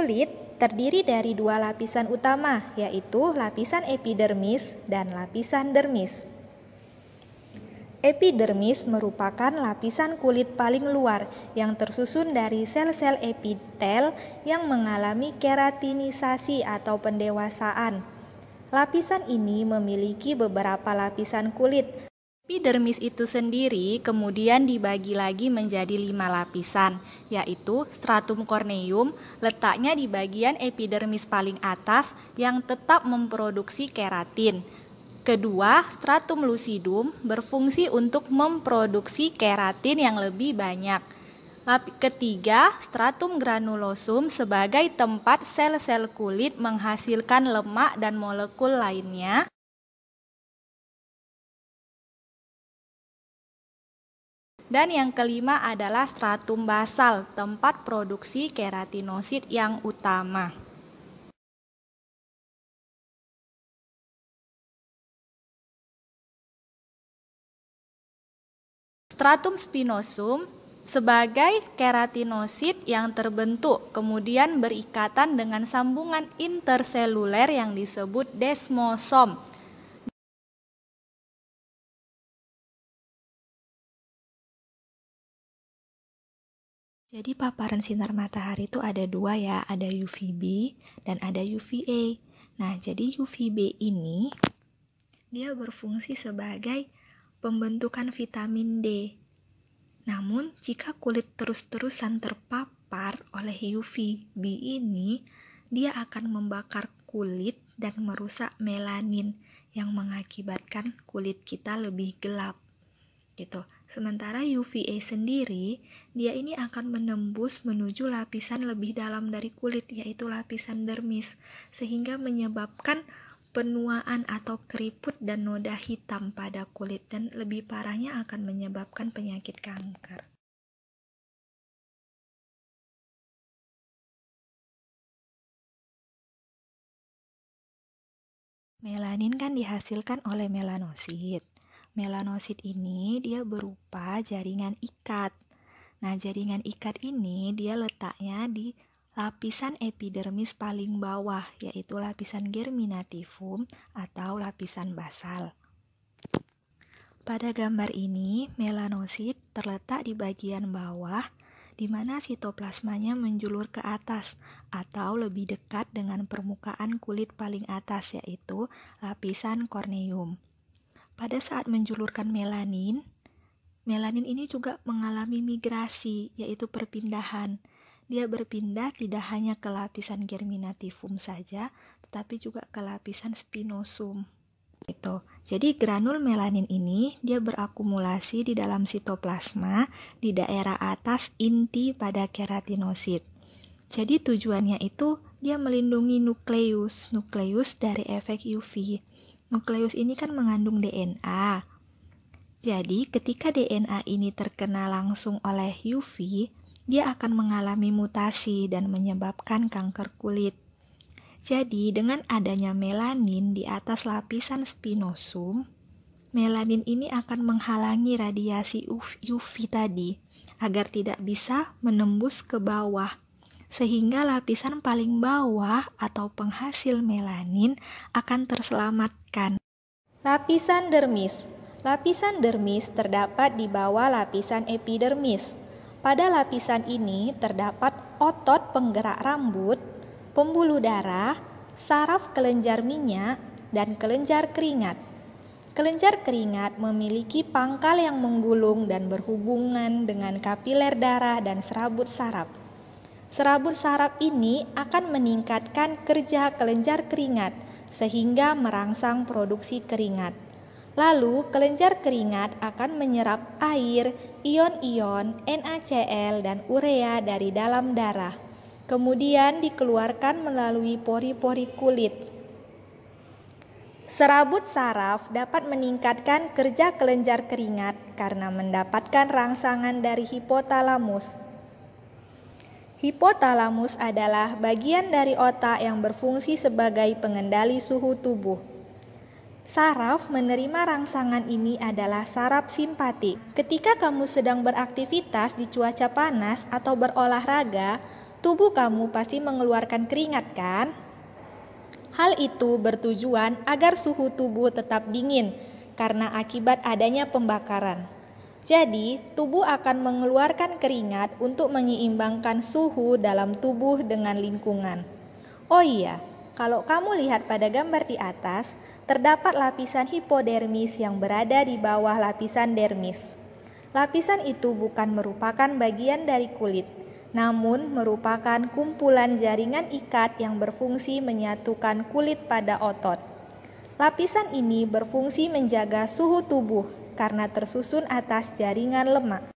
kulit terdiri dari dua lapisan utama, yaitu lapisan epidermis dan lapisan dermis. Epidermis merupakan lapisan kulit paling luar yang tersusun dari sel-sel epitel yang mengalami keratinisasi atau pendewasaan. Lapisan ini memiliki beberapa lapisan kulit Epidermis itu sendiri kemudian dibagi lagi menjadi lima lapisan, yaitu stratum corneum, letaknya di bagian epidermis paling atas yang tetap memproduksi keratin. Kedua, stratum lucidum berfungsi untuk memproduksi keratin yang lebih banyak. Ketiga, stratum granulosum sebagai tempat sel-sel kulit menghasilkan lemak dan molekul lainnya. Dan yang kelima adalah stratum basal, tempat produksi keratinosit yang utama. Stratum spinosum sebagai keratinosit yang terbentuk kemudian berikatan dengan sambungan interseluler yang disebut desmosom Jadi paparan sinar matahari itu ada dua ya, ada UVB dan ada UVA. Nah, jadi UVB ini dia berfungsi sebagai pembentukan vitamin D. Namun, jika kulit terus-terusan terpapar oleh UVB ini, dia akan membakar kulit dan merusak melanin yang mengakibatkan kulit kita lebih gelap. Gitu. Sementara UVA sendiri, dia ini akan menembus menuju lapisan lebih dalam dari kulit, yaitu lapisan dermis, sehingga menyebabkan penuaan atau keriput dan noda hitam pada kulit dan lebih parahnya akan menyebabkan penyakit kanker. Melanin kan dihasilkan oleh melanosit. Melanosit ini dia berupa jaringan ikat. Nah, jaringan ikat ini dia letaknya di lapisan epidermis paling bawah, yaitu lapisan germinativum atau lapisan basal. Pada gambar ini, melanosit terletak di bagian bawah, di mana sitoplasmanya menjulur ke atas atau lebih dekat dengan permukaan kulit paling atas, yaitu lapisan korneum. Pada saat menjulurkan melanin, melanin ini juga mengalami migrasi, yaitu perpindahan. Dia berpindah tidak hanya ke lapisan germinativum saja, tetapi juga ke lapisan spinosum. Itu. Jadi granul melanin ini dia berakumulasi di dalam sitoplasma di daerah atas inti pada keratinosit. Jadi tujuannya itu dia melindungi nukleus, nukleus dari efek UV nukleus ini kan mengandung DNA. Jadi, ketika DNA ini terkena langsung oleh UV, dia akan mengalami mutasi dan menyebabkan kanker kulit. Jadi, dengan adanya melanin di atas lapisan spinosum, melanin ini akan menghalangi radiasi UV, UV tadi agar tidak bisa menembus ke bawah sehingga lapisan paling bawah atau penghasil melanin akan terselamatkan. Lapisan dermis Lapisan dermis terdapat di bawah lapisan epidermis. Pada lapisan ini terdapat otot penggerak rambut, pembuluh darah, saraf kelenjar minyak, dan kelenjar keringat. Kelenjar keringat memiliki pangkal yang menggulung dan berhubungan dengan kapiler darah dan serabut saraf. Serabut saraf ini akan meningkatkan kerja kelenjar keringat sehingga merangsang produksi keringat. Lalu, kelenjar keringat akan menyerap air, ion-ion, NaCl, dan urea dari dalam darah. Kemudian dikeluarkan melalui pori-pori kulit. Serabut saraf dapat meningkatkan kerja kelenjar keringat karena mendapatkan rangsangan dari hipotalamus, Hipotalamus adalah bagian dari otak yang berfungsi sebagai pengendali suhu tubuh. Saraf menerima rangsangan ini adalah saraf simpatik. Ketika kamu sedang beraktivitas di cuaca panas atau berolahraga, tubuh kamu pasti mengeluarkan keringat, kan? Hal itu bertujuan agar suhu tubuh tetap dingin karena akibat adanya pembakaran. Jadi, tubuh akan mengeluarkan keringat untuk menyeimbangkan suhu dalam tubuh dengan lingkungan. Oh iya, kalau kamu lihat pada gambar di atas, terdapat lapisan hipodermis yang berada di bawah lapisan dermis. Lapisan itu bukan merupakan bagian dari kulit, namun merupakan kumpulan jaringan ikat yang berfungsi menyatukan kulit pada otot. Lapisan ini berfungsi menjaga suhu tubuh karena tersusun atas jaringan lemak.